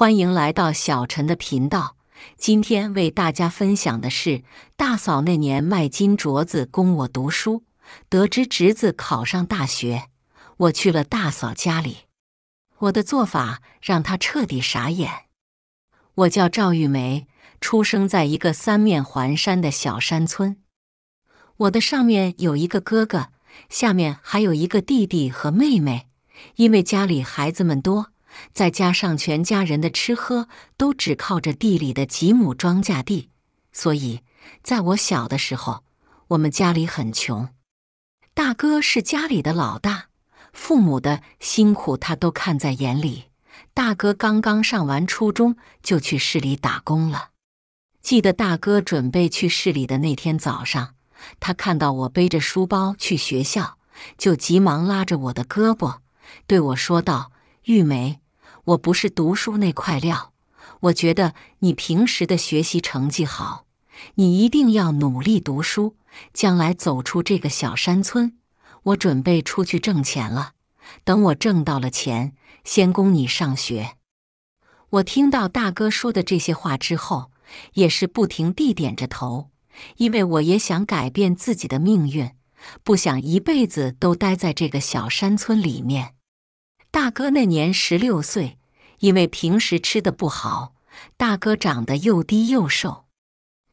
欢迎来到小陈的频道。今天为大家分享的是：大嫂那年卖金镯子供我读书，得知侄子考上大学，我去了大嫂家里。我的做法让她彻底傻眼。我叫赵玉梅，出生在一个三面环山的小山村。我的上面有一个哥哥，下面还有一个弟弟和妹妹。因为家里孩子们多。再加上全家人的吃喝都只靠着地里的几亩庄稼地，所以在我小的时候，我们家里很穷。大哥是家里的老大，父母的辛苦他都看在眼里。大哥刚刚上完初中就去市里打工了。记得大哥准备去市里的那天早上，他看到我背着书包去学校，就急忙拉着我的胳膊，对我说道：“玉梅。”我不是读书那块料，我觉得你平时的学习成绩好，你一定要努力读书，将来走出这个小山村。我准备出去挣钱了，等我挣到了钱，先供你上学。我听到大哥说的这些话之后，也是不停地点着头，因为我也想改变自己的命运，不想一辈子都待在这个小山村里面。大哥那年十六岁。因为平时吃的不好，大哥长得又低又瘦。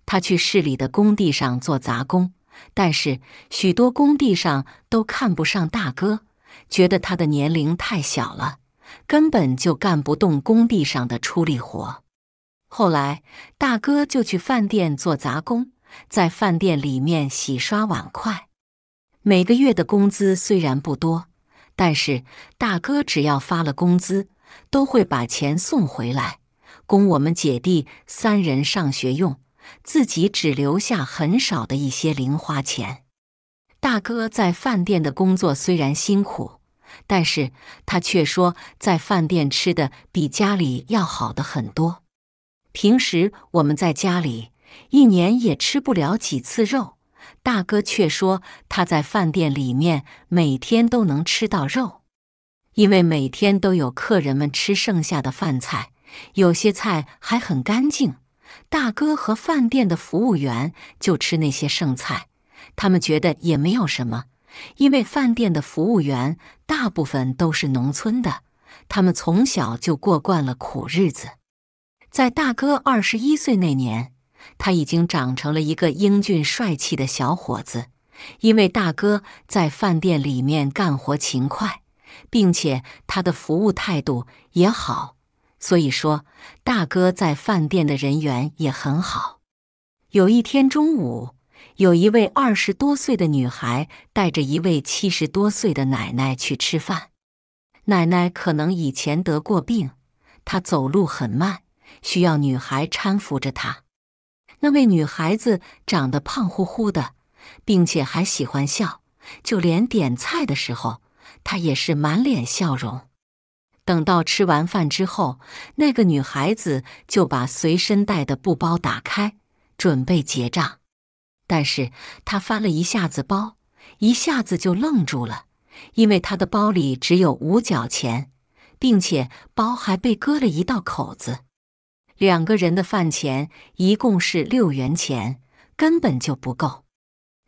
他去市里的工地上做杂工，但是许多工地上都看不上大哥，觉得他的年龄太小了，根本就干不动工地上的出力活。后来，大哥就去饭店做杂工，在饭店里面洗刷碗筷。每个月的工资虽然不多，但是大哥只要发了工资。都会把钱送回来，供我们姐弟三人上学用，自己只留下很少的一些零花钱。大哥在饭店的工作虽然辛苦，但是他却说在饭店吃的比家里要好的很多。平时我们在家里一年也吃不了几次肉，大哥却说他在饭店里面每天都能吃到肉。因为每天都有客人们吃剩下的饭菜，有些菜还很干净。大哥和饭店的服务员就吃那些剩菜，他们觉得也没有什么。因为饭店的服务员大部分都是农村的，他们从小就过惯了苦日子。在大哥二十一岁那年，他已经长成了一个英俊帅气的小伙子。因为大哥在饭店里面干活勤快。并且他的服务态度也好，所以说大哥在饭店的人缘也很好。有一天中午，有一位二十多岁的女孩带着一位七十多岁的奶奶去吃饭。奶奶可能以前得过病，她走路很慢，需要女孩搀扶着她。那位女孩子长得胖乎乎的，并且还喜欢笑，就连点菜的时候。他也是满脸笑容。等到吃完饭之后，那个女孩子就把随身带的布包打开，准备结账。但是她翻了一下子包，一下子就愣住了，因为她的包里只有五角钱，并且包还被割了一道口子。两个人的饭钱一共是六元钱，根本就不够。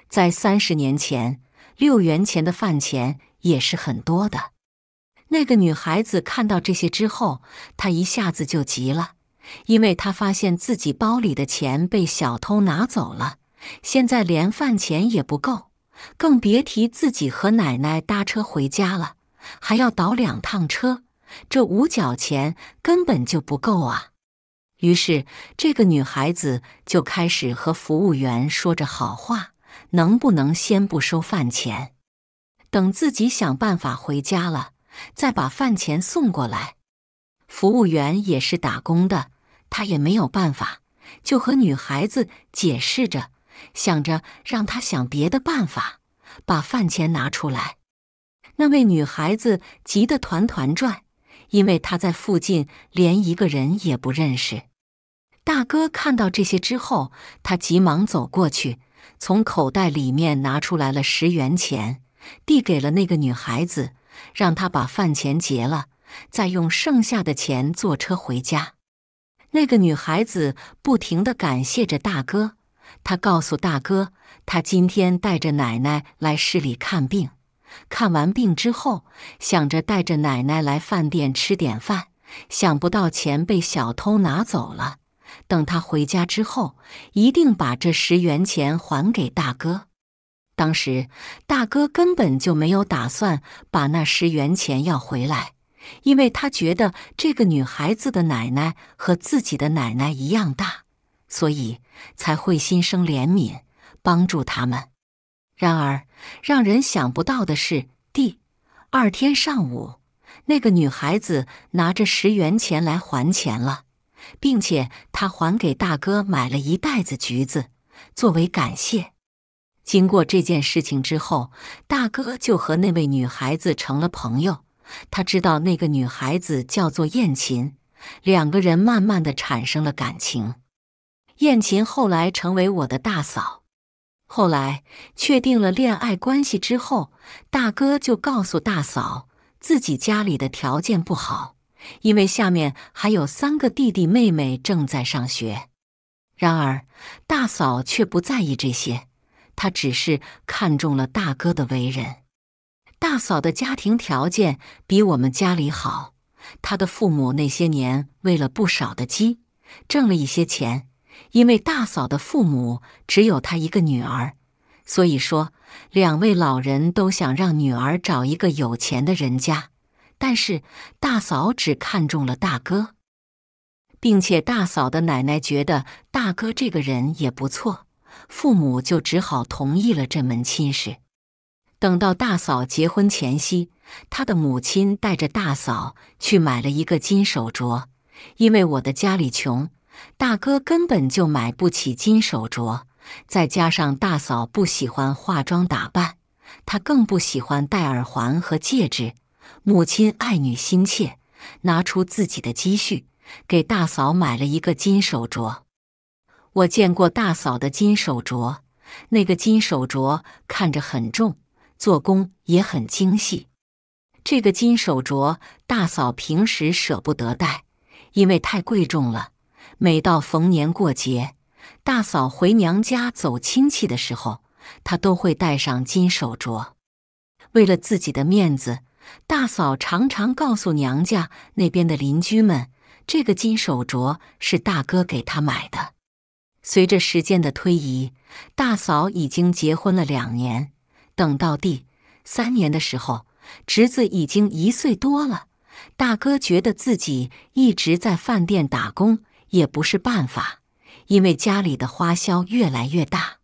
在三十年前，六元钱的饭钱。也是很多的。那个女孩子看到这些之后，她一下子就急了，因为她发现自己包里的钱被小偷拿走了，现在连饭钱也不够，更别提自己和奶奶搭车回家了，还要倒两趟车，这五角钱根本就不够啊！于是，这个女孩子就开始和服务员说着好话，能不能先不收饭钱？等自己想办法回家了，再把饭钱送过来。服务员也是打工的，他也没有办法，就和女孩子解释着，想着让他想别的办法把饭钱拿出来。那位女孩子急得团团转，因为她在附近连一个人也不认识。大哥看到这些之后，他急忙走过去，从口袋里面拿出来了十元钱。递给了那个女孩子，让她把饭钱结了，再用剩下的钱坐车回家。那个女孩子不停地感谢着大哥。她告诉大哥，她今天带着奶奶来市里看病，看完病之后想着带着奶奶来饭店吃点饭，想不到钱被小偷拿走了。等她回家之后，一定把这十元钱还给大哥。当时大哥根本就没有打算把那十元钱要回来，因为他觉得这个女孩子的奶奶和自己的奶奶一样大，所以才会心生怜悯，帮助他们。然而让人想不到的是，第二天上午，那个女孩子拿着十元钱来还钱了，并且她还给大哥买了一袋子橘子作为感谢。经过这件事情之后，大哥就和那位女孩子成了朋友。他知道那个女孩子叫做燕琴，两个人慢慢的产生了感情。燕琴后来成为我的大嫂。后来确定了恋爱关系之后，大哥就告诉大嫂自己家里的条件不好，因为下面还有三个弟弟妹妹正在上学。然而，大嫂却不在意这些。他只是看中了大哥的为人，大嫂的家庭条件比我们家里好，她的父母那些年喂了不少的鸡，挣了一些钱。因为大嫂的父母只有她一个女儿，所以说两位老人都想让女儿找一个有钱的人家，但是大嫂只看中了大哥，并且大嫂的奶奶觉得大哥这个人也不错。父母就只好同意了这门亲事。等到大嫂结婚前夕，她的母亲带着大嫂去买了一个金手镯。因为我的家里穷，大哥根本就买不起金手镯。再加上大嫂不喜欢化妆打扮，她更不喜欢戴耳环和戒指。母亲爱女心切，拿出自己的积蓄给大嫂买了一个金手镯。我见过大嫂的金手镯，那个金手镯看着很重，做工也很精细。这个金手镯大嫂平时舍不得戴，因为太贵重了。每到逢年过节，大嫂回娘家走亲戚的时候，她都会戴上金手镯。为了自己的面子，大嫂常常告诉娘家那边的邻居们，这个金手镯是大哥给她买的。随着时间的推移，大嫂已经结婚了两年。等到第三年的时候，侄子已经一岁多了。大哥觉得自己一直在饭店打工也不是办法，因为家里的花销越来越大。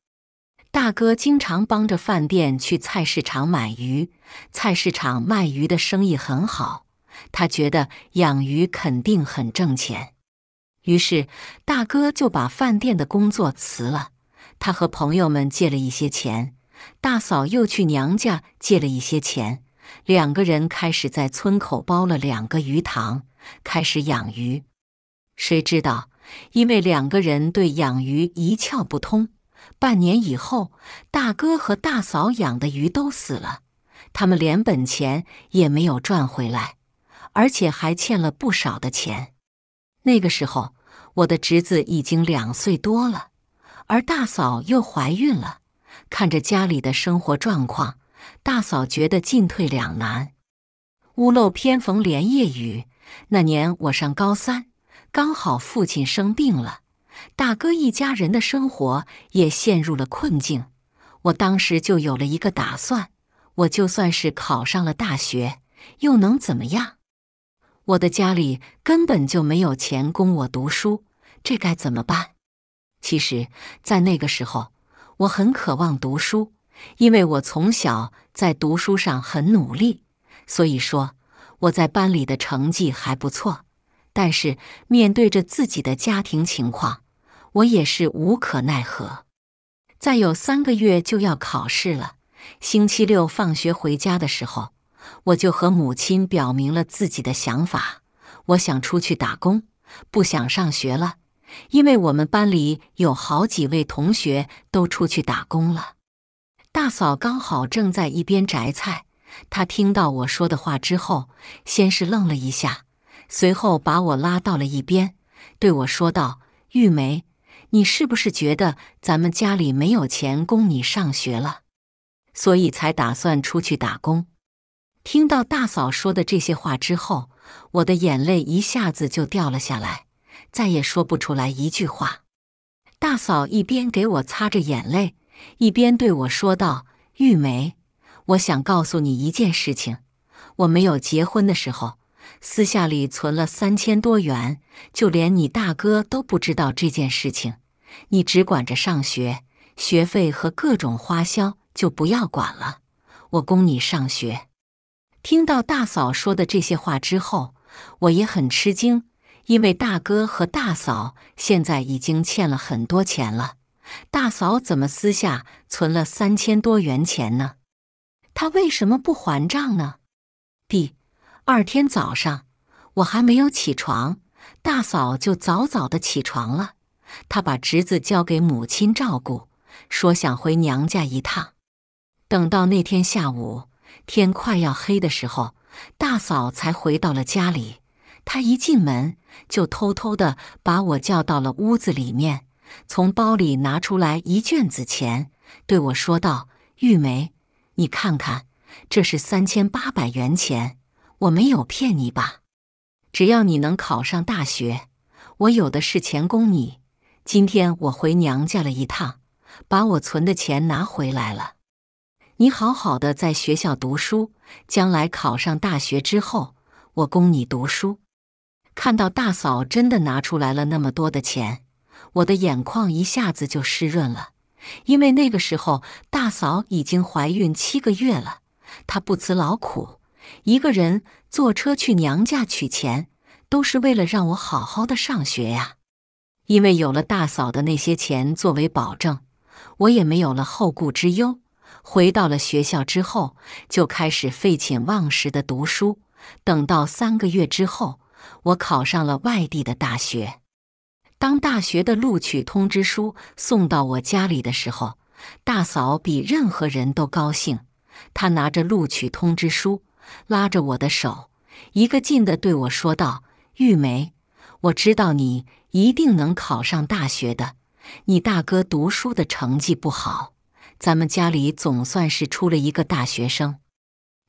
大哥经常帮着饭店去菜市场买鱼，菜市场卖鱼的生意很好，他觉得养鱼肯定很挣钱。于是，大哥就把饭店的工作辞了。他和朋友们借了一些钱，大嫂又去娘家借了一些钱。两个人开始在村口包了两个鱼塘，开始养鱼。谁知道，因为两个人对养鱼一窍不通，半年以后，大哥和大嫂养的鱼都死了。他们连本钱也没有赚回来，而且还欠了不少的钱。那个时候。我的侄子已经两岁多了，而大嫂又怀孕了。看着家里的生活状况，大嫂觉得进退两难。屋漏偏逢连夜雨。那年我上高三，刚好父亲生病了，大哥一家人的生活也陷入了困境。我当时就有了一个打算：我就算是考上了大学，又能怎么样？我的家里根本就没有钱供我读书，这该怎么办？其实，在那个时候，我很渴望读书，因为我从小在读书上很努力，所以说我在班里的成绩还不错。但是，面对着自己的家庭情况，我也是无可奈何。再有三个月就要考试了，星期六放学回家的时候。我就和母亲表明了自己的想法，我想出去打工，不想上学了，因为我们班里有好几位同学都出去打工了。大嫂刚好正在一边摘菜，她听到我说的话之后，先是愣了一下，随后把我拉到了一边，对我说道：“玉梅，你是不是觉得咱们家里没有钱供你上学了，所以才打算出去打工？”听到大嫂说的这些话之后，我的眼泪一下子就掉了下来，再也说不出来一句话。大嫂一边给我擦着眼泪，一边对我说道：“玉梅，我想告诉你一件事情。我没有结婚的时候，私下里存了三千多元，就连你大哥都不知道这件事情。你只管着上学，学费和各种花销就不要管了，我供你上学。”听到大嫂说的这些话之后，我也很吃惊，因为大哥和大嫂现在已经欠了很多钱了，大嫂怎么私下存了三千多元钱呢？他为什么不还账呢？第二天早上，我还没有起床，大嫂就早早的起床了，她把侄子交给母亲照顾，说想回娘家一趟。等到那天下午。天快要黑的时候，大嫂才回到了家里。她一进门就偷偷的把我叫到了屋子里面，从包里拿出来一卷子钱，对我说道：“玉梅，你看看，这是三千八百元钱，我没有骗你吧？只要你能考上大学，我有的是钱供你。今天我回娘家了一趟，把我存的钱拿回来了。”你好好的在学校读书，将来考上大学之后，我供你读书。看到大嫂真的拿出来了那么多的钱，我的眼眶一下子就湿润了。因为那个时候大嫂已经怀孕七个月了，她不辞劳苦，一个人坐车去娘家取钱，都是为了让我好好的上学呀。因为有了大嫂的那些钱作为保证，我也没有了后顾之忧。回到了学校之后，就开始废寝忘食的读书。等到三个月之后，我考上了外地的大学。当大学的录取通知书送到我家里的时候，大嫂比任何人都高兴。她拿着录取通知书，拉着我的手，一个劲地对我说道：“玉梅，我知道你一定能考上大学的。你大哥读书的成绩不好。”咱们家里总算是出了一个大学生。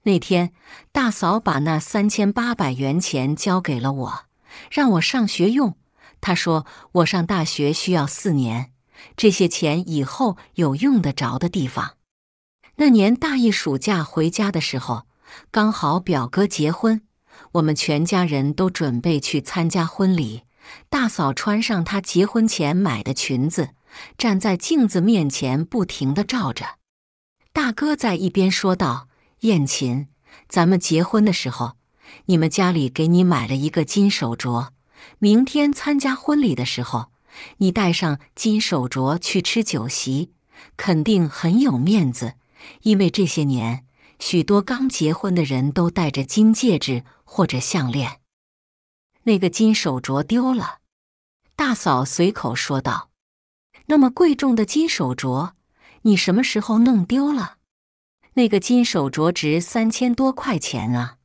那天，大嫂把那三千八百元钱交给了我，让我上学用。她说：“我上大学需要四年，这些钱以后有用得着的地方。”那年大一暑假回家的时候，刚好表哥结婚，我们全家人都准备去参加婚礼。大嫂穿上她结婚前买的裙子。站在镜子面前，不停地照着。大哥在一边说道：“燕琴，咱们结婚的时候，你们家里给你买了一个金手镯。明天参加婚礼的时候，你带上金手镯去吃酒席，肯定很有面子。因为这些年，许多刚结婚的人都戴着金戒指或者项链。那个金手镯丢了。”大嫂随口说道。那么贵重的金手镯，你什么时候弄丢了？那个金手镯值三千多块钱啊！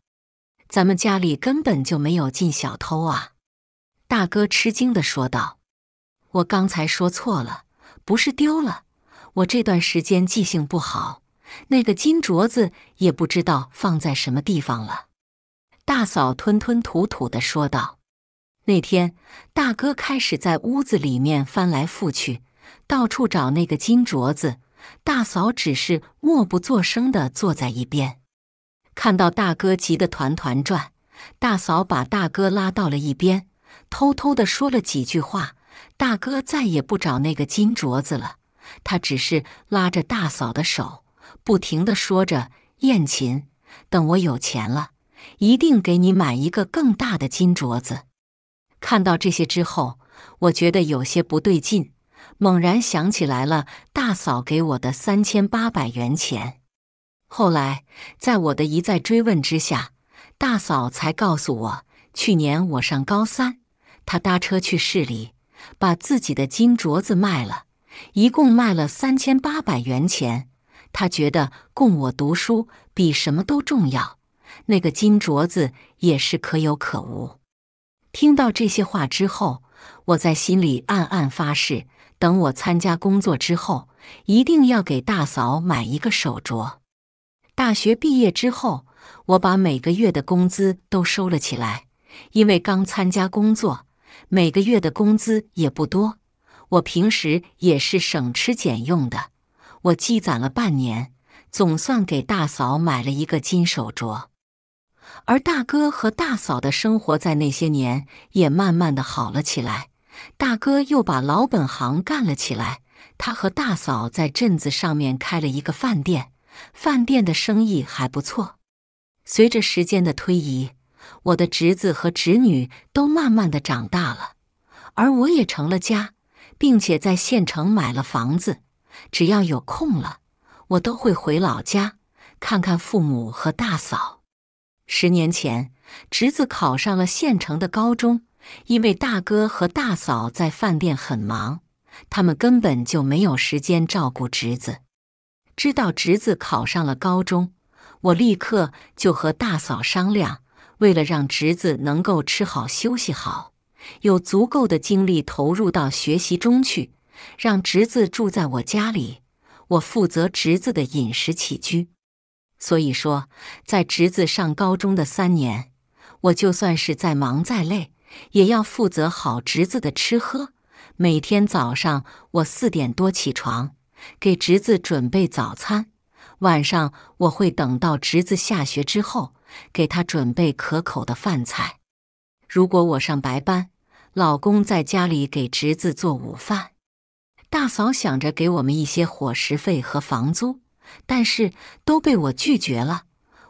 咱们家里根本就没有进小偷啊！大哥吃惊的说道：“我刚才说错了，不是丢了。我这段时间记性不好，那个金镯子也不知道放在什么地方了。”大嫂吞吞吐吐的说道：“那天，大哥开始在屋子里面翻来覆去。”到处找那个金镯子，大嫂只是默不作声的坐在一边。看到大哥急得团团转，大嫂把大哥拉到了一边，偷偷的说了几句话。大哥再也不找那个金镯子了，他只是拉着大嫂的手，不停的说着：“燕琴，等我有钱了，一定给你买一个更大的金镯子。”看到这些之后，我觉得有些不对劲。猛然想起来了，大嫂给我的三千八百元钱。后来，在我的一再追问之下，大嫂才告诉我，去年我上高三，她搭车去市里，把自己的金镯子卖了，一共卖了三千八百元钱。她觉得供我读书比什么都重要，那个金镯子也是可有可无。听到这些话之后，我在心里暗暗发誓。等我参加工作之后，一定要给大嫂买一个手镯。大学毕业之后，我把每个月的工资都收了起来，因为刚参加工作，每个月的工资也不多。我平时也是省吃俭用的，我积攒了半年，总算给大嫂买了一个金手镯。而大哥和大嫂的生活在那些年也慢慢的好了起来。大哥又把老本行干了起来，他和大嫂在镇子上面开了一个饭店，饭店的生意还不错。随着时间的推移，我的侄子和侄女都慢慢的长大了，而我也成了家，并且在县城买了房子。只要有空了，我都会回老家看看父母和大嫂。十年前，侄子考上了县城的高中。因为大哥和大嫂在饭店很忙，他们根本就没有时间照顾侄子。知道侄子考上了高中，我立刻就和大嫂商量，为了让侄子能够吃好、休息好，有足够的精力投入到学习中去，让侄子住在我家里，我负责侄子的饮食起居。所以说，在侄子上高中的三年，我就算是再忙再累。也要负责好侄子的吃喝。每天早上我四点多起床，给侄子准备早餐。晚上我会等到侄子下学之后，给他准备可口的饭菜。如果我上白班，老公在家里给侄子做午饭。大嫂想着给我们一些伙食费和房租，但是都被我拒绝了。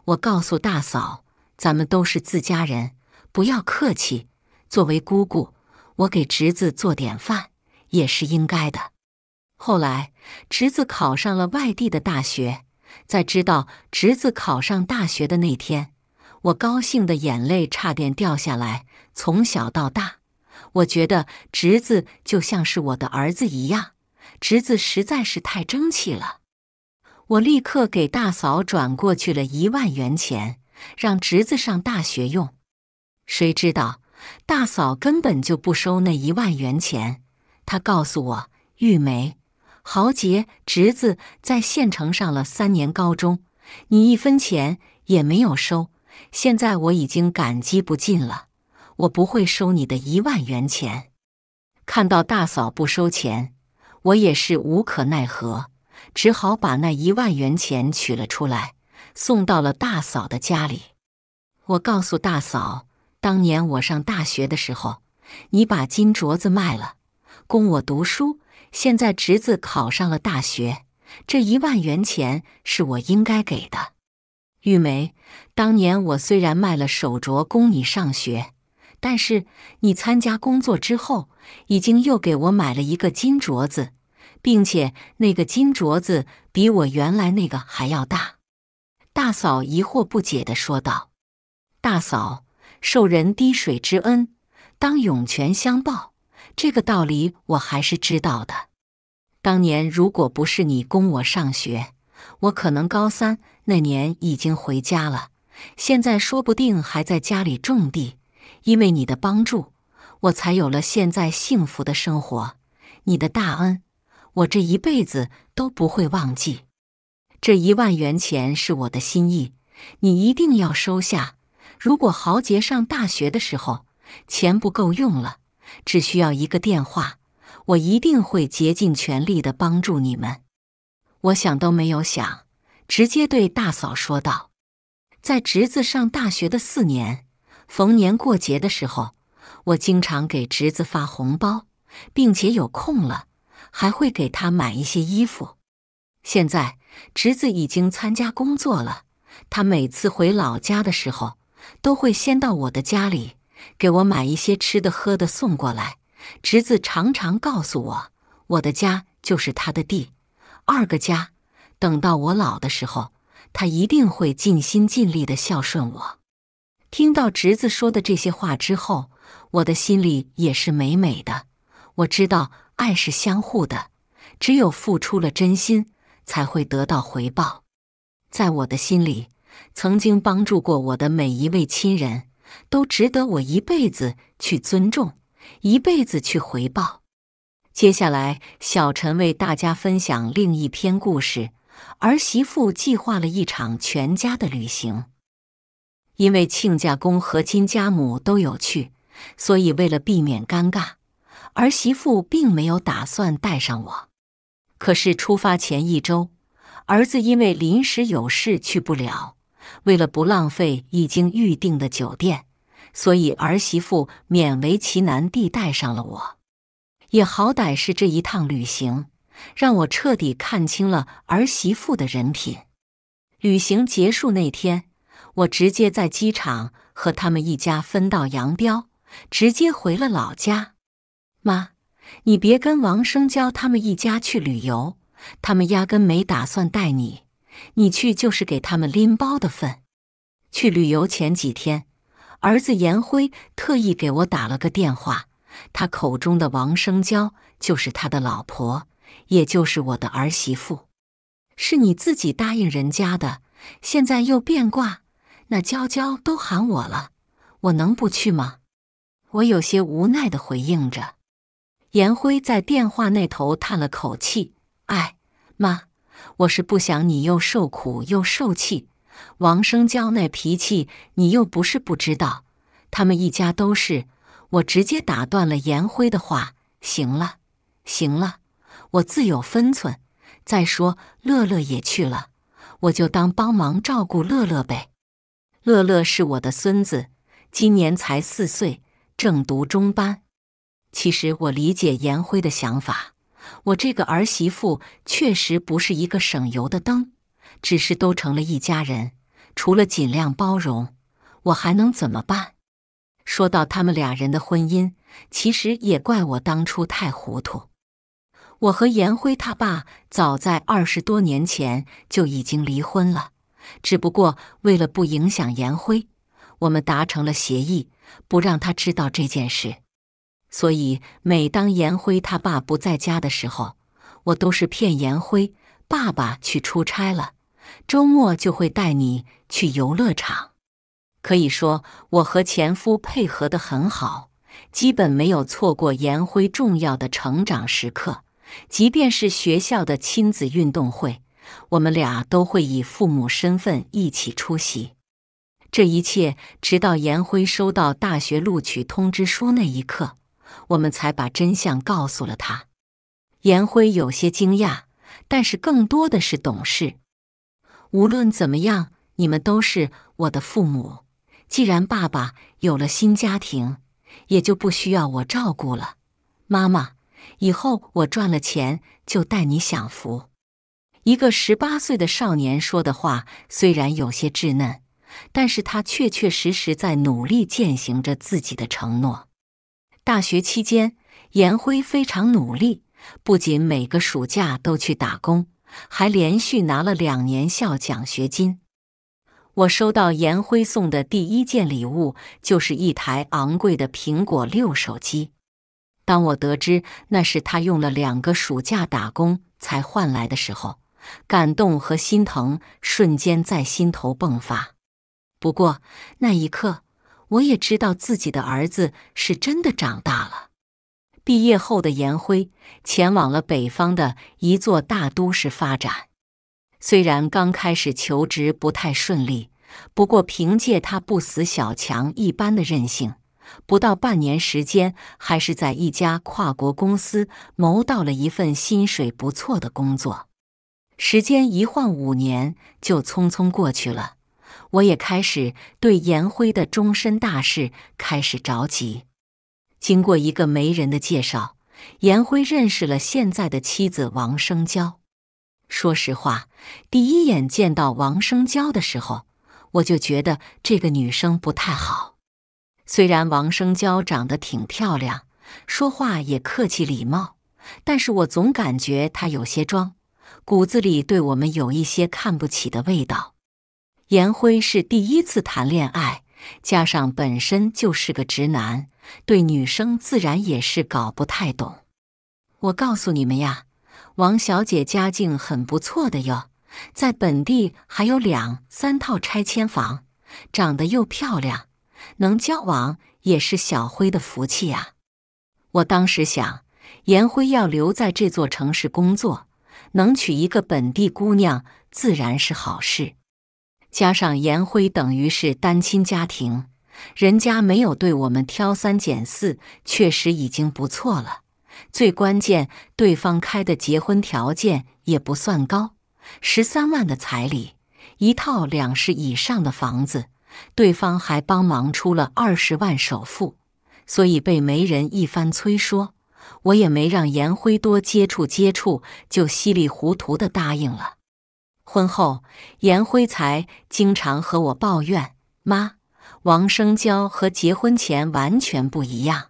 我告诉大嫂，咱们都是自家人，不要客气。作为姑姑，我给侄子做点饭也是应该的。后来侄子考上了外地的大学，在知道侄子考上大学的那天，我高兴的眼泪差点掉下来。从小到大，我觉得侄子就像是我的儿子一样，侄子实在是太争气了。我立刻给大嫂转过去了一万元钱，让侄子上大学用。谁知道。大嫂根本就不收那一万元钱，她告诉我：“玉梅，豪杰侄子在县城上了三年高中，你一分钱也没有收。现在我已经感激不尽了，我不会收你的。”一万元钱，看到大嫂不收钱，我也是无可奈何，只好把那一万元钱取了出来，送到了大嫂的家里。我告诉大嫂。当年我上大学的时候，你把金镯子卖了，供我读书。现在侄子考上了大学，这一万元钱是我应该给的。玉梅，当年我虽然卖了手镯供你上学，但是你参加工作之后，已经又给我买了一个金镯子，并且那个金镯子比我原来那个还要大。大嫂疑惑不解地说道：“大嫂。”受人滴水之恩，当涌泉相报，这个道理我还是知道的。当年如果不是你供我上学，我可能高三那年已经回家了，现在说不定还在家里种地。因为你的帮助，我才有了现在幸福的生活。你的大恩，我这一辈子都不会忘记。这一万元钱是我的心意，你一定要收下。如果豪杰上大学的时候钱不够用了，只需要一个电话，我一定会竭尽全力的帮助你们。我想都没有想，直接对大嫂说道：“在侄子上大学的四年，逢年过节的时候，我经常给侄子发红包，并且有空了还会给他买一些衣服。现在侄子已经参加工作了，他每次回老家的时候。”都会先到我的家里，给我买一些吃的喝的送过来。侄子常常告诉我，我的家就是他的第二个家。等到我老的时候，他一定会尽心尽力的孝顺我。听到侄子说的这些话之后，我的心里也是美美的。我知道，爱是相互的，只有付出了真心，才会得到回报。在我的心里。曾经帮助过我的每一位亲人，都值得我一辈子去尊重，一辈子去回报。接下来，小陈为大家分享另一篇故事：儿媳妇计划了一场全家的旅行，因为亲家公和亲家母都有去，所以为了避免尴尬，儿媳妇并没有打算带上我。可是出发前一周，儿子因为临时有事去不了。为了不浪费已经预定的酒店，所以儿媳妇勉为其难地带上了我。也好歹是这一趟旅行，让我彻底看清了儿媳妇的人品。旅行结束那天，我直接在机场和他们一家分道扬镳，直接回了老家。妈，你别跟王生娇他们一家去旅游，他们压根没打算带你。你去就是给他们拎包的份。去旅游前几天，儿子颜辉特意给我打了个电话，他口中的王生娇就是他的老婆，也就是我的儿媳妇。是你自己答应人家的，现在又变卦，那娇娇都喊我了，我能不去吗？我有些无奈的回应着。颜辉在电话那头叹了口气：“哎，妈。”我是不想你又受苦又受气，王生娇那脾气你又不是不知道。他们一家都是我直接打断了颜辉的话。行了，行了，我自有分寸。再说乐乐也去了，我就当帮忙照顾乐乐呗。乐乐是我的孙子，今年才四岁，正读中班。其实我理解颜辉的想法。我这个儿媳妇确实不是一个省油的灯，只是都成了一家人，除了尽量包容，我还能怎么办？说到他们俩人的婚姻，其实也怪我当初太糊涂。我和颜辉他爸早在二十多年前就已经离婚了，只不过为了不影响颜辉，我们达成了协议，不让他知道这件事。所以，每当颜辉他爸不在家的时候，我都是骗颜辉爸爸去出差了。周末就会带你去游乐场。可以说，我和前夫配合的很好，基本没有错过颜辉重要的成长时刻。即便是学校的亲子运动会，我们俩都会以父母身份一起出席。这一切，直到颜辉收到大学录取通知书那一刻。我们才把真相告诉了他。颜辉有些惊讶，但是更多的是懂事。无论怎么样，你们都是我的父母。既然爸爸有了新家庭，也就不需要我照顾了。妈妈，以后我赚了钱就带你享福。一个十八岁的少年说的话虽然有些稚嫩，但是他确确实实在努力践行着自己的承诺。大学期间，颜辉非常努力，不仅每个暑假都去打工，还连续拿了两年校奖学金。我收到颜辉送的第一件礼物就是一台昂贵的苹果六手机。当我得知那是他用了两个暑假打工才换来的时候，感动和心疼瞬间在心头迸发。不过那一刻。我也知道自己的儿子是真的长大了。毕业后的颜辉前往了北方的一座大都市发展，虽然刚开始求职不太顺利，不过凭借他不死小强一般的韧性，不到半年时间，还是在一家跨国公司谋到了一份薪水不错的工作。时间一晃五年就匆匆过去了。我也开始对颜辉的终身大事开始着急。经过一个媒人的介绍，颜辉认识了现在的妻子王生娇。说实话，第一眼见到王生娇的时候，我就觉得这个女生不太好。虽然王生娇长得挺漂亮，说话也客气礼貌，但是我总感觉她有些装，骨子里对我们有一些看不起的味道。颜辉是第一次谈恋爱，加上本身就是个直男，对女生自然也是搞不太懂。我告诉你们呀，王小姐家境很不错的哟，在本地还有两三套拆迁房，长得又漂亮，能交往也是小辉的福气啊。我当时想，颜辉要留在这座城市工作，能娶一个本地姑娘，自然是好事。加上颜辉等于是单亲家庭，人家没有对我们挑三拣四，确实已经不错了。最关键，对方开的结婚条件也不算高，十三万的彩礼，一套两室以上的房子，对方还帮忙出了二十万首付，所以被媒人一番催说，我也没让颜辉多接触接触，就稀里糊涂的答应了。婚后，严辉才经常和我抱怨：“妈，王生娇和结婚前完全不一样。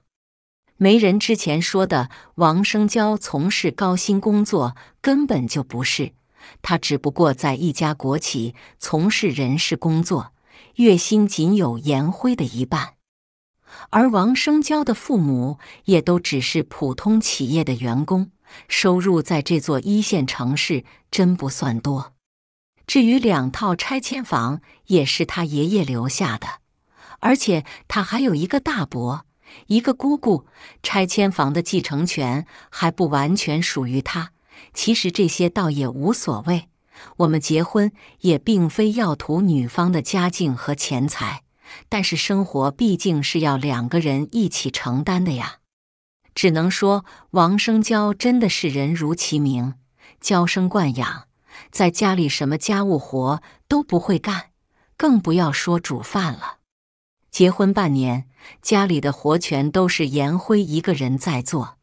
媒人之前说的王生娇从事高薪工作，根本就不是。他只不过在一家国企从事人事工作，月薪仅有严辉的一半。而王生娇的父母也都只是普通企业的员工，收入在这座一线城市真不算多。”至于两套拆迁房也是他爷爷留下的，而且他还有一个大伯，一个姑姑，拆迁房的继承权还不完全属于他。其实这些倒也无所谓，我们结婚也并非要图女方的家境和钱财，但是生活毕竟是要两个人一起承担的呀。只能说王生娇真的是人如其名，娇生惯养。在家里什么家务活都不会干，更不要说煮饭了。结婚半年，家里的活全都是颜辉一个人在做，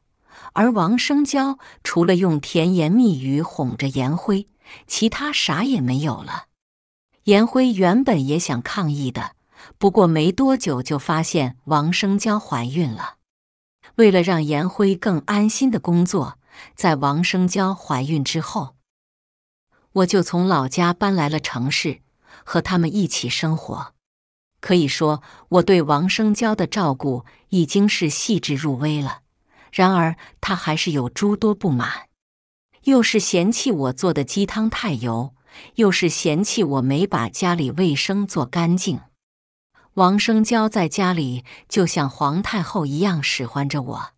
而王生娇除了用甜言蜜语哄着颜辉，其他啥也没有了。颜辉原本也想抗议的，不过没多久就发现王生娇怀孕了。为了让颜辉更安心的工作，在王生娇怀孕之后。我就从老家搬来了城市，和他们一起生活。可以说，我对王生娇的照顾已经是细致入微了。然而，他还是有诸多不满，又是嫌弃我做的鸡汤太油，又是嫌弃我没把家里卫生做干净。王生娇在家里就像皇太后一样使唤着我，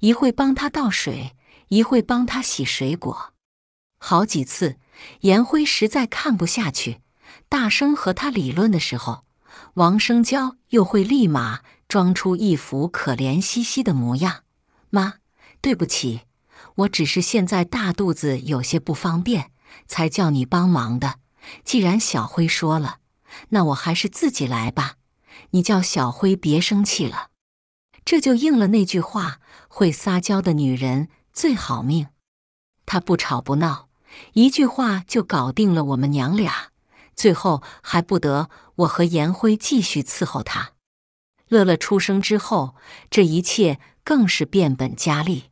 一会帮她倒水，一会帮她洗水果，好几次。颜辉实在看不下去，大声和他理论的时候，王生娇又会立马装出一副可怜兮兮的模样：“妈，对不起，我只是现在大肚子有些不方便，才叫你帮忙的。既然小辉说了，那我还是自己来吧。你叫小辉别生气了。”这就应了那句话：“会撒娇的女人最好命。”她不吵不闹。一句话就搞定了我们娘俩，最后还不得我和颜辉继续伺候他？乐乐出生之后，这一切更是变本加厉。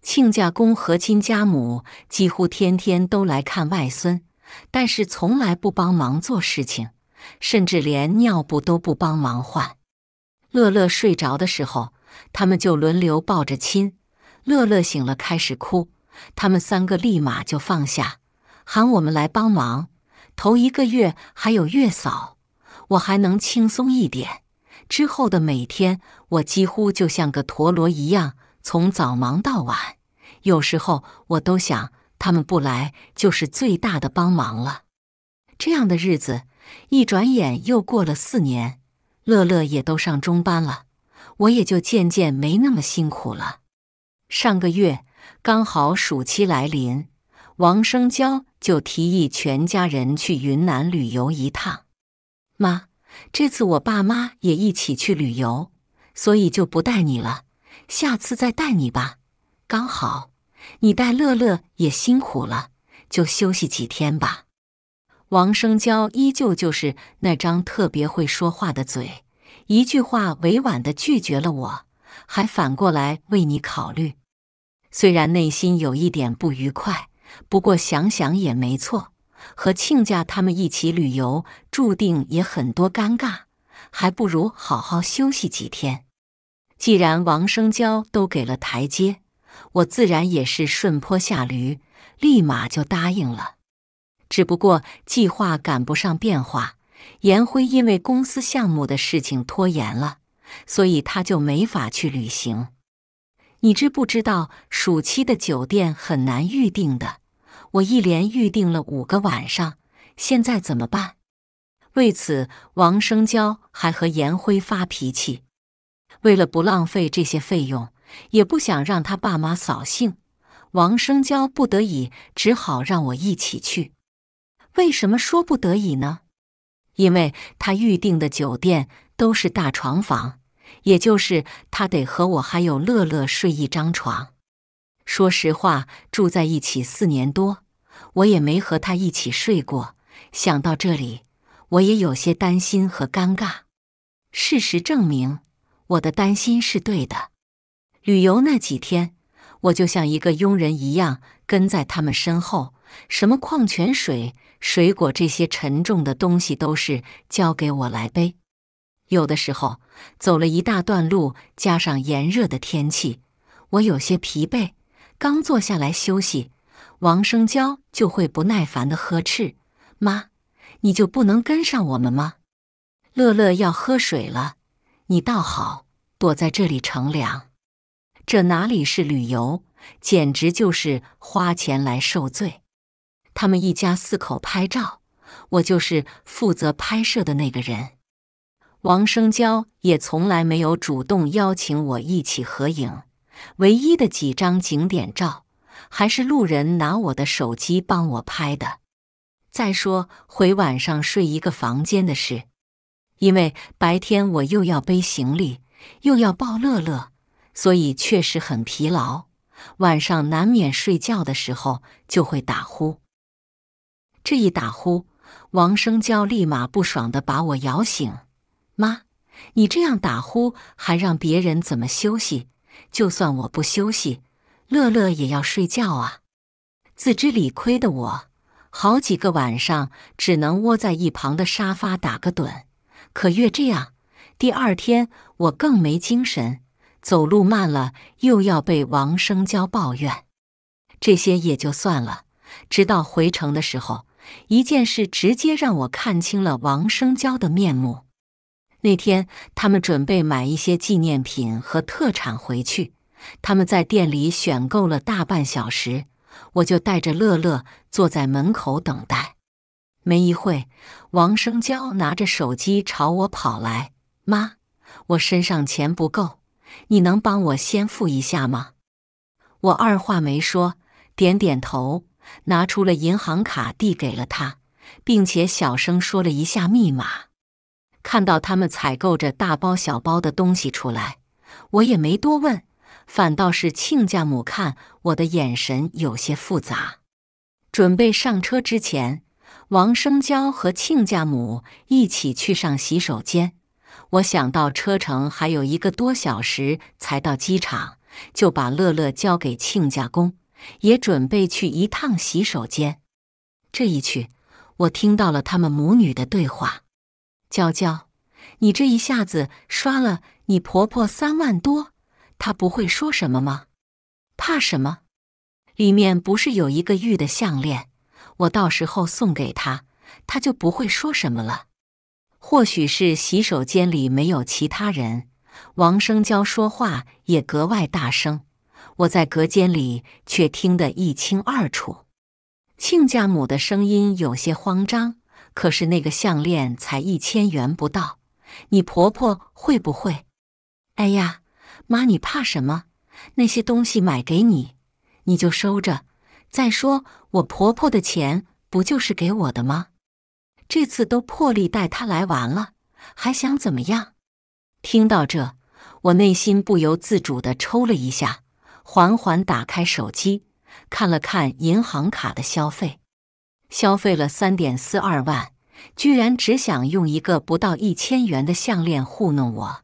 亲家公和亲家母几乎天天都来看外孙，但是从来不帮忙做事情，甚至连尿布都不帮忙换。乐乐睡着的时候，他们就轮流抱着亲；乐乐醒了，开始哭。他们三个立马就放下，喊我们来帮忙。头一个月还有月嫂，我还能轻松一点。之后的每天，我几乎就像个陀螺一样，从早忙到晚。有时候我都想，他们不来就是最大的帮忙了。这样的日子一转眼又过了四年，乐乐也都上中班了，我也就渐渐没那么辛苦了。上个月。刚好暑期来临，王生娇就提议全家人去云南旅游一趟。妈，这次我爸妈也一起去旅游，所以就不带你了，下次再带你吧。刚好你带乐乐也辛苦了，就休息几天吧。王生娇依旧就是那张特别会说话的嘴，一句话委婉的拒绝了我，还反过来为你考虑。虽然内心有一点不愉快，不过想想也没错，和亲家他们一起旅游，注定也很多尴尬，还不如好好休息几天。既然王生娇都给了台阶，我自然也是顺坡下驴，立马就答应了。只不过计划赶不上变化，颜辉因为公司项目的事情拖延了，所以他就没法去旅行。你知不知道，暑期的酒店很难预定的？我一连预定了五个晚上，现在怎么办？为此，王生娇还和严辉发脾气。为了不浪费这些费用，也不想让他爸妈扫兴，王生娇不得已只好让我一起去。为什么说不得已呢？因为他预定的酒店都是大床房。也就是他得和我还有乐乐睡一张床。说实话，住在一起四年多，我也没和他一起睡过。想到这里，我也有些担心和尴尬。事实证明，我的担心是对的。旅游那几天，我就像一个佣人一样跟在他们身后，什么矿泉水、水果这些沉重的东西都是交给我来背。有的时候，走了一大段路，加上炎热的天气，我有些疲惫。刚坐下来休息，王生娇就会不耐烦的呵斥：“妈，你就不能跟上我们吗？乐乐要喝水了，你倒好，躲在这里乘凉。这哪里是旅游，简直就是花钱来受罪。”他们一家四口拍照，我就是负责拍摄的那个人。王生娇也从来没有主动邀请我一起合影，唯一的几张景点照还是路人拿我的手机帮我拍的。再说回晚上睡一个房间的事，因为白天我又要背行李，又要抱乐乐，所以确实很疲劳。晚上难免睡觉的时候就会打呼，这一打呼，王生娇立马不爽的把我摇醒。妈，你这样打呼，还让别人怎么休息？就算我不休息，乐乐也要睡觉啊！自知理亏的我，好几个晚上只能窝在一旁的沙发打个盹。可越这样，第二天我更没精神，走路慢了，又要被王生娇抱怨。这些也就算了，直到回城的时候，一件事直接让我看清了王生娇的面目。那天他们准备买一些纪念品和特产回去，他们在店里选购了大半小时，我就带着乐乐坐在门口等待。没一会王生娇拿着手机朝我跑来：“妈，我身上钱不够，你能帮我先付一下吗？”我二话没说，点点头，拿出了银行卡递给了他，并且小声说了一下密码。看到他们采购着大包小包的东西出来，我也没多问，反倒是亲家母看我的眼神有些复杂。准备上车之前，王生娇和亲家母一起去上洗手间。我想到车程还有一个多小时才到机场，就把乐乐交给亲家公，也准备去一趟洗手间。这一去，我听到了他们母女的对话。娇娇，你这一下子刷了你婆婆三万多，她不会说什么吗？怕什么？里面不是有一个玉的项链？我到时候送给她，她就不会说什么了。或许是洗手间里没有其他人，王生娇说话也格外大声，我在隔间里却听得一清二楚。亲家母的声音有些慌张。可是那个项链才一千元不到，你婆婆会不会？哎呀，妈，你怕什么？那些东西买给你，你就收着。再说我婆婆的钱不就是给我的吗？这次都破例带她来玩了，还想怎么样？听到这，我内心不由自主的抽了一下，缓缓打开手机，看了看银行卡的消费，消费了三点四二万。居然只想用一个不到一千元的项链糊弄我！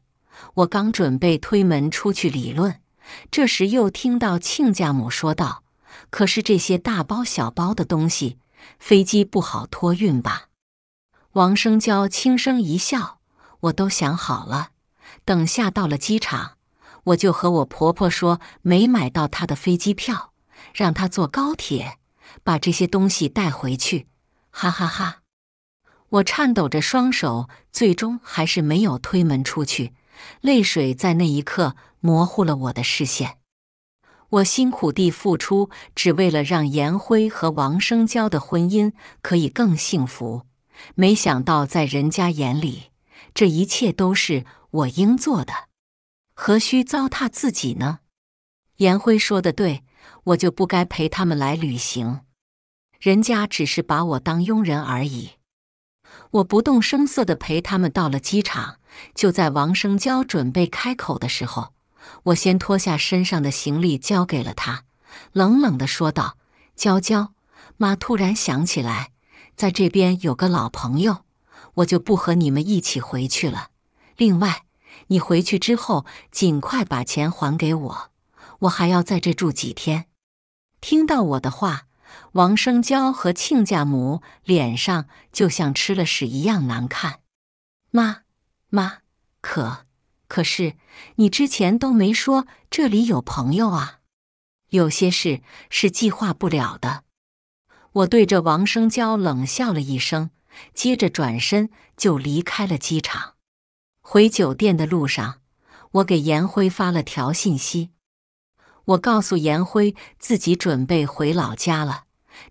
我刚准备推门出去理论，这时又听到亲家母说道：“可是这些大包小包的东西，飞机不好托运吧？”王生娇轻声一笑：“我都想好了，等下到了机场，我就和我婆婆说没买到她的飞机票，让她坐高铁，把这些东西带回去。”哈哈哈。我颤抖着双手，最终还是没有推门出去。泪水在那一刻模糊了我的视线。我辛苦地付出，只为了让颜辉和王生娇的婚姻可以更幸福。没想到在人家眼里，这一切都是我应做的，何须糟蹋自己呢？颜辉说的对，我就不该陪他们来旅行。人家只是把我当佣人而已。我不动声色地陪他们到了机场，就在王生娇准备开口的时候，我先脱下身上的行李交给了他，冷冷地说道：“娇娇，妈突然想起来，在这边有个老朋友，我就不和你们一起回去了。另外，你回去之后尽快把钱还给我，我还要在这住几天。”听到我的话。王生娇和亲家母脸上就像吃了屎一样难看。妈，妈，可可是你之前都没说这里有朋友啊！有些事是计划不了的。我对着王生娇冷笑了一声，接着转身就离开了机场。回酒店的路上，我给颜辉发了条信息，我告诉颜辉自己准备回老家了。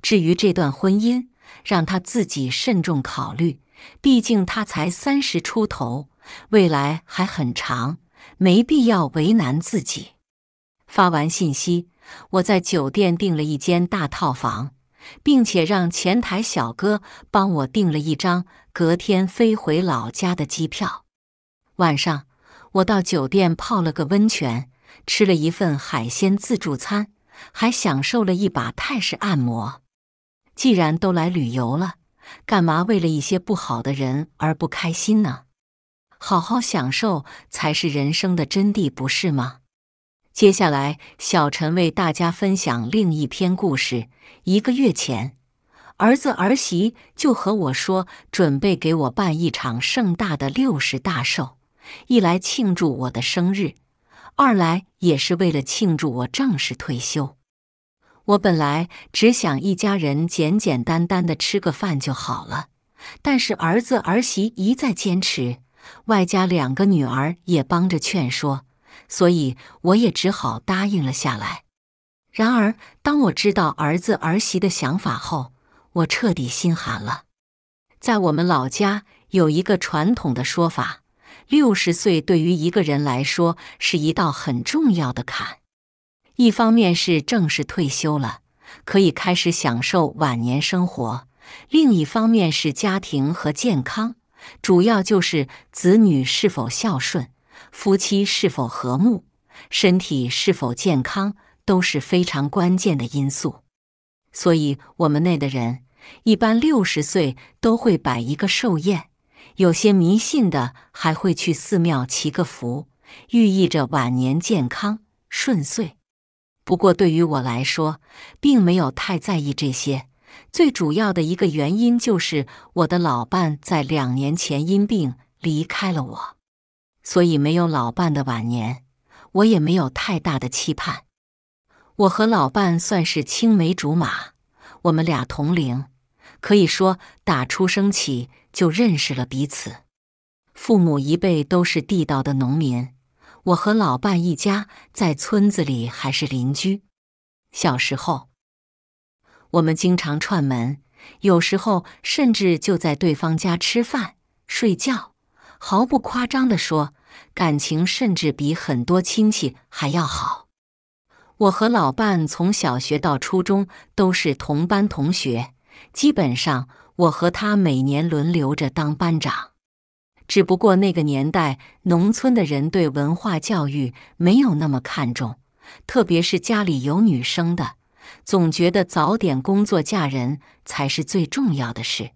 至于这段婚姻，让他自己慎重考虑。毕竟他才三十出头，未来还很长，没必要为难自己。发完信息，我在酒店订了一间大套房，并且让前台小哥帮我订了一张隔天飞回老家的机票。晚上，我到酒店泡了个温泉，吃了一份海鲜自助餐。还享受了一把泰式按摩。既然都来旅游了，干嘛为了一些不好的人而不开心呢？好好享受才是人生的真谛，不是吗？接下来，小陈为大家分享另一篇故事。一个月前，儿子儿媳就和我说，准备给我办一场盛大的六十大寿，一来庆祝我的生日。二来也是为了庆祝我正式退休。我本来只想一家人简简单单的吃个饭就好了，但是儿子儿媳一再坚持，外加两个女儿也帮着劝说，所以我也只好答应了下来。然而，当我知道儿子儿媳的想法后，我彻底心寒了。在我们老家有一个传统的说法。六十岁对于一个人来说是一道很重要的坎，一方面是正式退休了，可以开始享受晚年生活；另一方面是家庭和健康，主要就是子女是否孝顺、夫妻是否和睦、身体是否健康都是非常关键的因素。所以，我们那的人一般六十岁都会摆一个寿宴。有些迷信的还会去寺庙祈个福，寓意着晚年健康顺遂。不过对于我来说，并没有太在意这些。最主要的一个原因就是我的老伴在两年前因病离开了我，所以没有老伴的晚年，我也没有太大的期盼。我和老伴算是青梅竹马，我们俩同龄。可以说，打出生起就认识了彼此。父母一辈都是地道的农民，我和老伴一家在村子里还是邻居。小时候，我们经常串门，有时候甚至就在对方家吃饭、睡觉。毫不夸张的说，感情甚至比很多亲戚还要好。我和老伴从小学到初中都是同班同学。基本上，我和他每年轮流着当班长。只不过那个年代，农村的人对文化教育没有那么看重，特别是家里有女生的，总觉得早点工作嫁人才是最重要的事。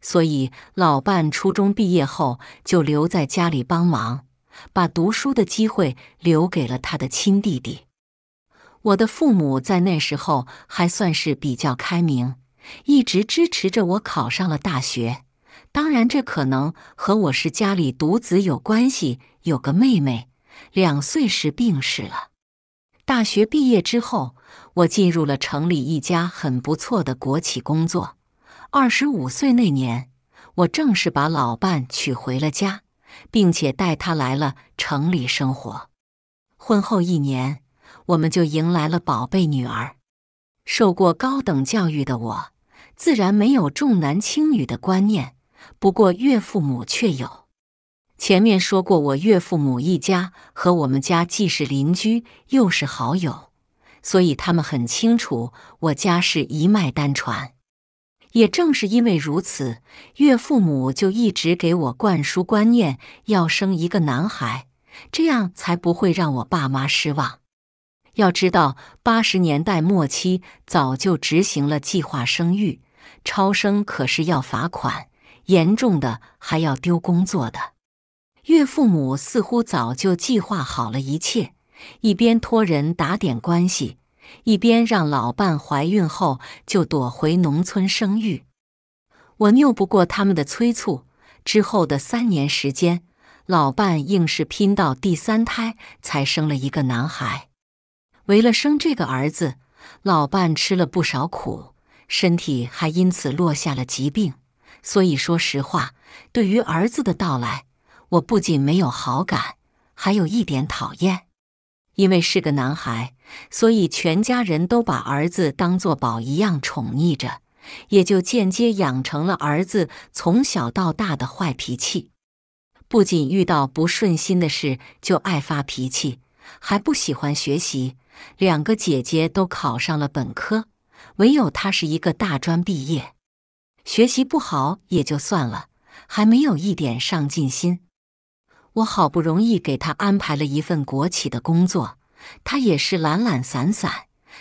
所以，老伴初中毕业后就留在家里帮忙，把读书的机会留给了他的亲弟弟。我的父母在那时候还算是比较开明。一直支持着我考上了大学，当然这可能和我是家里独子有关系。有个妹妹，两岁时病逝了。大学毕业之后，我进入了城里一家很不错的国企工作。二十五岁那年，我正式把老伴娶回了家，并且带她来了城里生活。婚后一年，我们就迎来了宝贝女儿。受过高等教育的我。自然没有重男轻女的观念，不过岳父母却有。前面说过，我岳父母一家和我们家既是邻居又是好友，所以他们很清楚我家是一脉单传。也正是因为如此，岳父母就一直给我灌输观念，要生一个男孩，这样才不会让我爸妈失望。要知道，八十年代末期早就执行了计划生育。超生可是要罚款，严重的还要丢工作的。岳父母似乎早就计划好了一切，一边托人打点关系，一边让老伴怀孕后就躲回农村生育。我拗不过他们的催促，之后的三年时间，老伴硬是拼到第三胎才生了一个男孩。为了生这个儿子，老伴吃了不少苦。身体还因此落下了疾病，所以说实话，对于儿子的到来，我不仅没有好感，还有一点讨厌。因为是个男孩，所以全家人都把儿子当做宝一样宠溺着，也就间接养成了儿子从小到大的坏脾气。不仅遇到不顺心的事就爱发脾气，还不喜欢学习。两个姐姐都考上了本科。唯有他是一个大专毕业，学习不好也就算了，还没有一点上进心。我好不容易给他安排了一份国企的工作，他也是懒懒散散，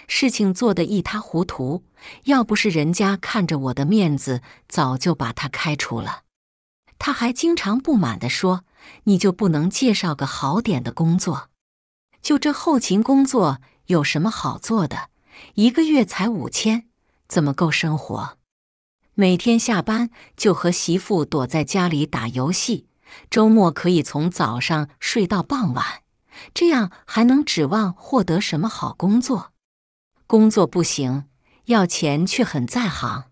事情做得一塌糊涂。要不是人家看着我的面子，早就把他开除了。他还经常不满的说：“你就不能介绍个好点的工作？就这后勤工作有什么好做的？”一个月才五千，怎么够生活？每天下班就和媳妇躲在家里打游戏，周末可以从早上睡到傍晚，这样还能指望获得什么好工作？工作不行，要钱却很在行。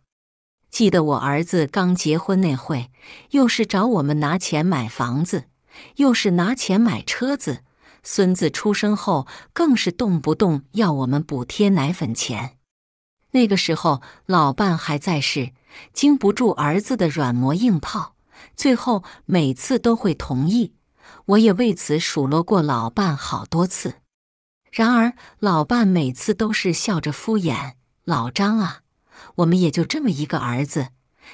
记得我儿子刚结婚那会，又是找我们拿钱买房子，又是拿钱买车子。孙子出生后，更是动不动要我们补贴奶粉钱。那个时候，老伴还在世，经不住儿子的软磨硬泡，最后每次都会同意。我也为此数落过老伴好多次。然而，老伴每次都是笑着敷衍：“老张啊，我们也就这么一个儿子，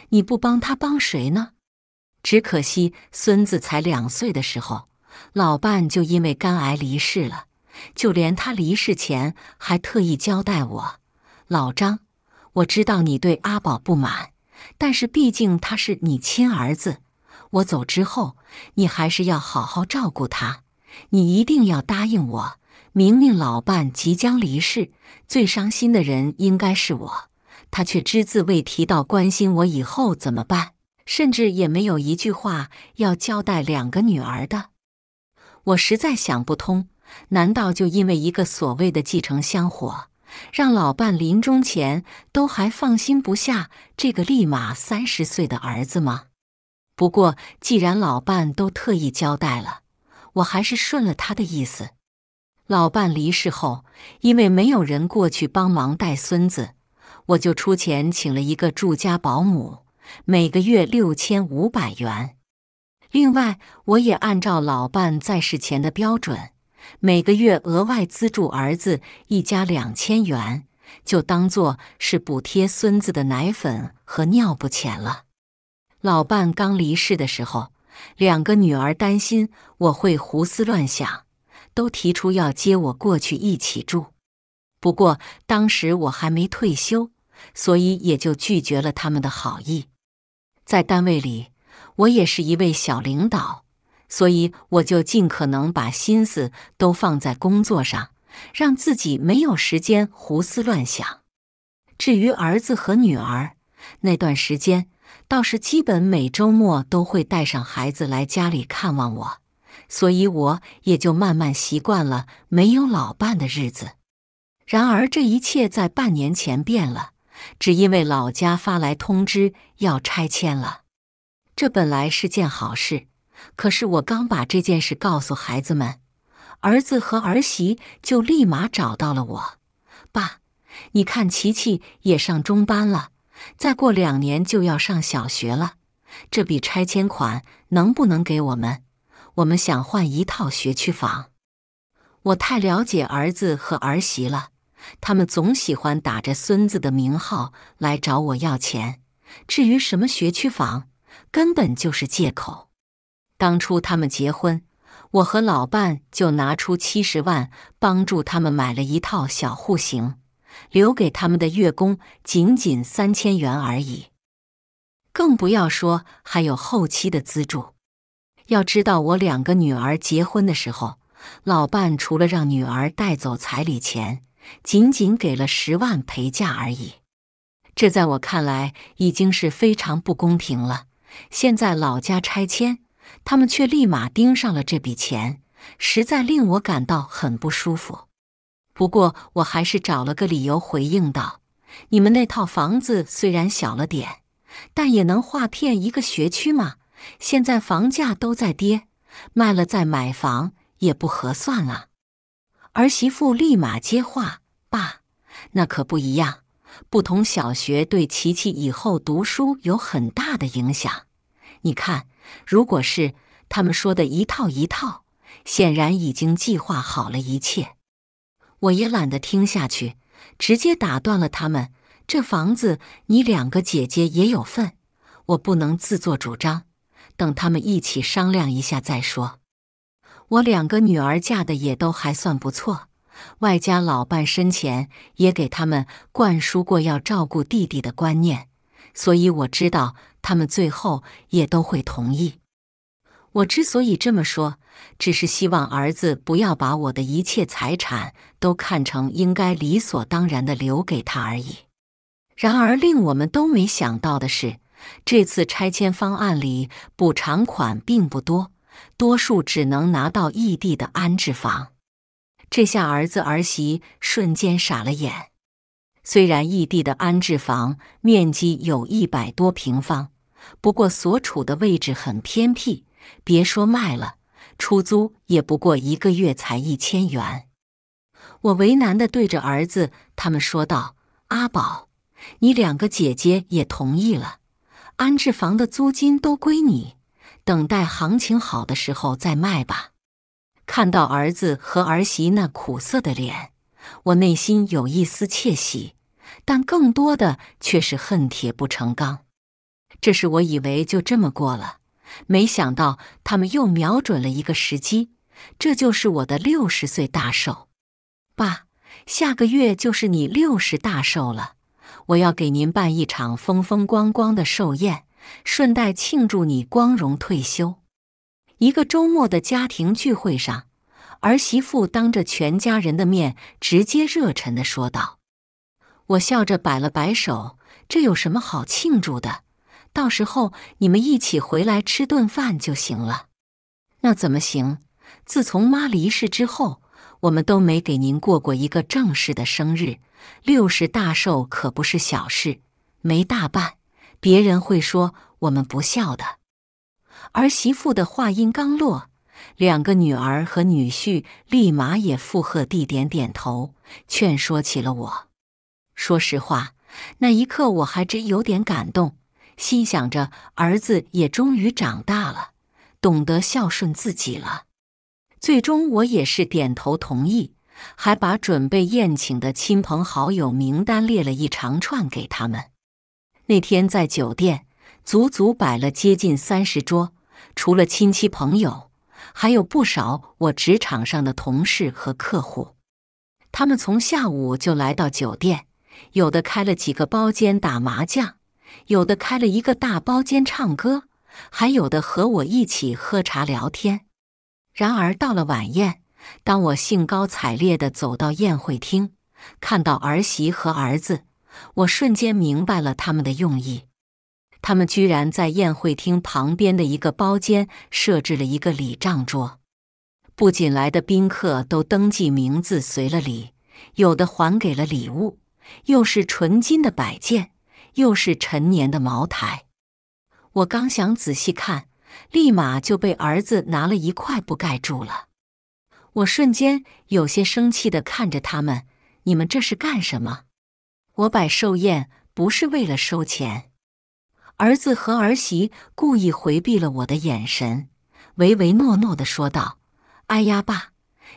你不帮他帮谁呢？”只可惜，孙子才两岁的时候。老伴就因为肝癌离世了，就连他离世前还特意交代我：“老张，我知道你对阿宝不满，但是毕竟他是你亲儿子，我走之后你还是要好好照顾他。你一定要答应我。”明明老伴即将离世，最伤心的人应该是我，他却只字未提到关心我以后怎么办，甚至也没有一句话要交代两个女儿的。我实在想不通，难道就因为一个所谓的继承香火，让老伴临终前都还放心不下这个立马三十岁的儿子吗？不过既然老伴都特意交代了，我还是顺了他的意思。老伴离世后，因为没有人过去帮忙带孙子，我就出钱请了一个住家保姆，每个月六千五百元。另外，我也按照老伴在世前的标准，每个月额外资助儿子一家两千元，就当做是补贴孙子的奶粉和尿布钱了。老伴刚离世的时候，两个女儿担心我会胡思乱想，都提出要接我过去一起住。不过当时我还没退休，所以也就拒绝了他们的好意。在单位里。我也是一位小领导，所以我就尽可能把心思都放在工作上，让自己没有时间胡思乱想。至于儿子和女儿，那段时间倒是基本每周末都会带上孩子来家里看望我，所以我也就慢慢习惯了没有老伴的日子。然而，这一切在半年前变了，只因为老家发来通知要拆迁了。这本来是件好事，可是我刚把这件事告诉孩子们，儿子和儿媳就立马找到了我。爸，你看，琪琪也上中班了，再过两年就要上小学了，这笔拆迁款能不能给我们？我们想换一套学区房。我太了解儿子和儿媳了，他们总喜欢打着孙子的名号来找我要钱。至于什么学区房？根本就是借口。当初他们结婚，我和老伴就拿出七十万帮助他们买了一套小户型，留给他们的月供仅仅三千元而已。更不要说还有后期的资助。要知道，我两个女儿结婚的时候，老伴除了让女儿带走彩礼钱，仅仅给了十万陪嫁而已。这在我看来已经是非常不公平了。现在老家拆迁，他们却立马盯上了这笔钱，实在令我感到很不舒服。不过我还是找了个理由回应道：“你们那套房子虽然小了点，但也能划片一个学区嘛。现在房价都在跌，卖了再买房也不合算啊。”儿媳妇立马接话：“爸，那可不一样。”不同小学对琪琪以后读书有很大的影响。你看，如果是他们说的一套一套，显然已经计划好了一切。我也懒得听下去，直接打断了他们。这房子，你两个姐姐也有份，我不能自作主张。等他们一起商量一下再说。我两个女儿嫁的也都还算不错。外加老伴生前也给他们灌输过要照顾弟弟的观念，所以我知道他们最后也都会同意。我之所以这么说，只是希望儿子不要把我的一切财产都看成应该理所当然的留给他而已。然而，令我们都没想到的是，这次拆迁方案里补偿款并不多，多数只能拿到异地的安置房。这下儿子儿媳瞬间傻了眼。虽然异地的安置房面积有一百多平方，不过所处的位置很偏僻，别说卖了，出租也不过一个月才一千元。我为难的对着儿子他们说道：“阿宝，你两个姐姐也同意了，安置房的租金都归你，等待行情好的时候再卖吧。”看到儿子和儿媳那苦涩的脸，我内心有一丝窃喜，但更多的却是恨铁不成钢。这是我以为就这么过了，没想到他们又瞄准了一个时机，这就是我的六十岁大寿。爸，下个月就是你六十大寿了，我要给您办一场风风光光的寿宴，顺带庆祝你光荣退休。一个周末的家庭聚会上，儿媳妇当着全家人的面直接热忱的说道：“我笑着摆了摆手，这有什么好庆祝的？到时候你们一起回来吃顿饭就行了。”“那怎么行？自从妈离世之后，我们都没给您过过一个正式的生日，六十大寿可不是小事，没大办，别人会说我们不孝的。”儿媳妇的话音刚落，两个女儿和女婿立马也附和地点点头，劝说起了我。说实话，那一刻我还真有点感动，心想着儿子也终于长大了，懂得孝顺自己了。最终，我也是点头同意，还把准备宴请的亲朋好友名单列了一长串给他们。那天在酒店，足足摆了接近三十桌。除了亲戚朋友，还有不少我职场上的同事和客户。他们从下午就来到酒店，有的开了几个包间打麻将，有的开了一个大包间唱歌，还有的和我一起喝茶聊天。然而到了晚宴，当我兴高采烈地走到宴会厅，看到儿媳和儿子，我瞬间明白了他们的用意。他们居然在宴会厅旁边的一个包间设置了一个礼账桌，不仅来的宾客都登记名字、随了礼，有的还给了礼物，又是纯金的摆件，又是陈年的茅台。我刚想仔细看，立马就被儿子拿了一块布盖住了。我瞬间有些生气的看着他们：“你们这是干什么？我摆寿宴不是为了收钱。”儿子和儿媳故意回避了我的眼神，唯唯诺诺地说道：“哎呀，爸，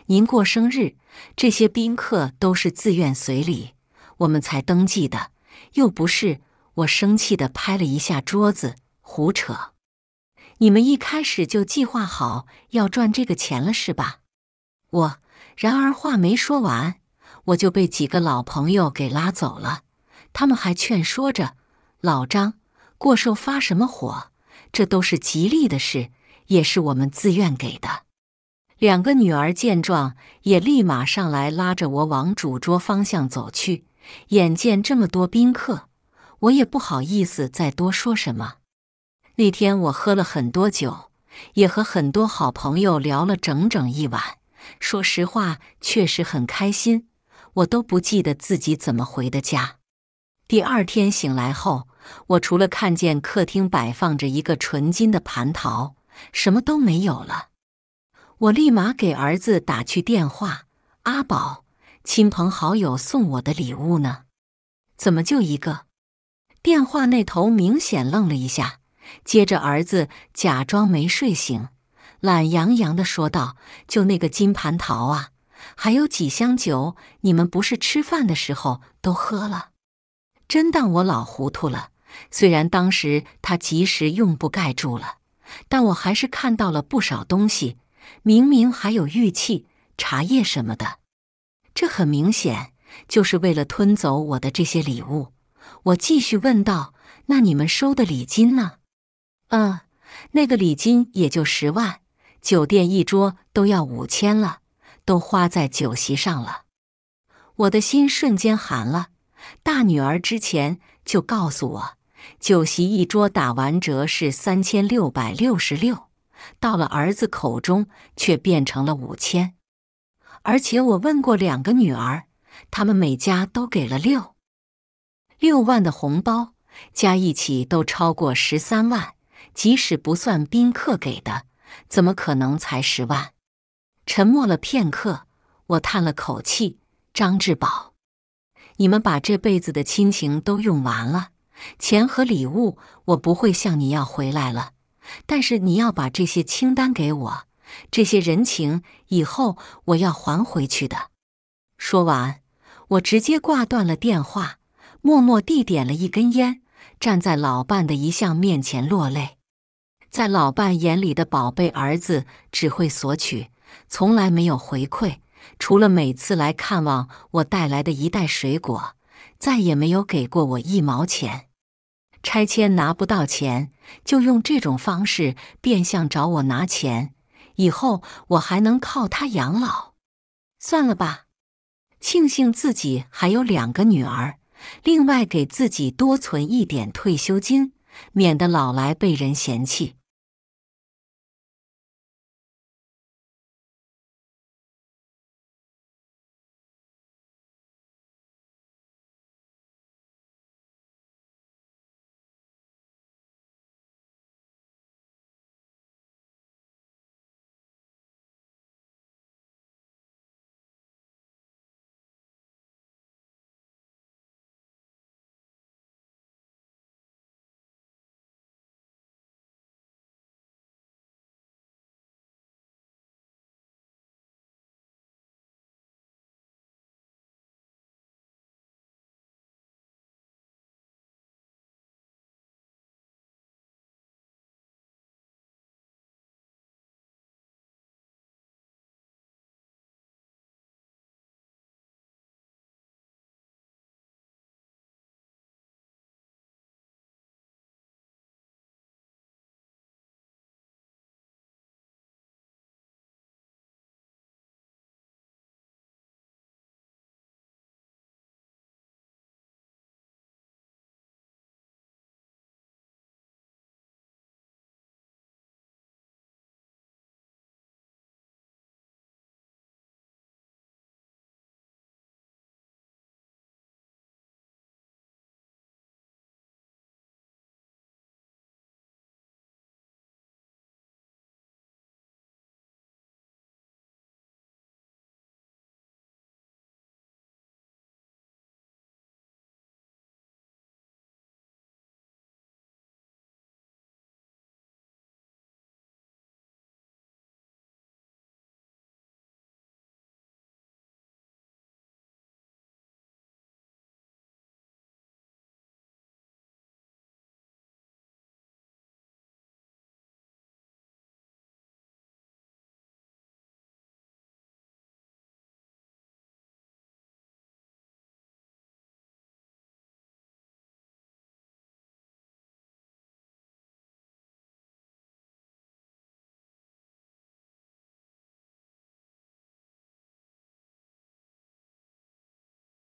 您过生日，这些宾客都是自愿随礼，我们才登记的，又不是……”我生气地拍了一下桌子：“胡扯！你们一开始就计划好要赚这个钱了是吧？”我，然而话没说完，我就被几个老朋友给拉走了，他们还劝说着老张。过寿发什么火？这都是吉利的事，也是我们自愿给的。两个女儿见状，也立马上来拉着我往主桌方向走去。眼见这么多宾客，我也不好意思再多说什么。那天我喝了很多酒，也和很多好朋友聊了整整一晚。说实话，确实很开心，我都不记得自己怎么回的家。第二天醒来后。我除了看见客厅摆放着一个纯金的蟠桃，什么都没有了。我立马给儿子打去电话：“阿宝，亲朋好友送我的礼物呢，怎么就一个？”电话那头明显愣了一下，接着儿子假装没睡醒，懒洋洋的说道：“就那个金蟠桃啊，还有几箱酒，你们不是吃饭的时候都喝了？真当我老糊涂了？”虽然当时他及时用布盖住了，但我还是看到了不少东西，明明还有玉器、茶叶什么的。这很明显就是为了吞走我的这些礼物。我继续问道：“那你们收的礼金呢？”“嗯，那个礼金也就十万，酒店一桌都要五千了，都花在酒席上了。”我的心瞬间寒了。大女儿之前就告诉我。酒席一桌打完折是三千六百六十六，到了儿子口中却变成了五千。而且我问过两个女儿，他们每家都给了六六万的红包，加一起都超过十三万。即使不算宾客给的，怎么可能才十万？沉默了片刻，我叹了口气：“张志宝，你们把这辈子的亲情都用完了。”钱和礼物，我不会向你要回来了。但是你要把这些清单给我，这些人情以后我要还回去的。说完，我直接挂断了电话，默默地点了一根烟，站在老伴的遗像面前落泪。在老伴眼里的宝贝儿子，只会索取，从来没有回馈，除了每次来看望我带来的一袋水果，再也没有给过我一毛钱。拆迁拿不到钱，就用这种方式变相找我拿钱。以后我还能靠他养老，算了吧。庆幸自己还有两个女儿，另外给自己多存一点退休金，免得老来被人嫌弃。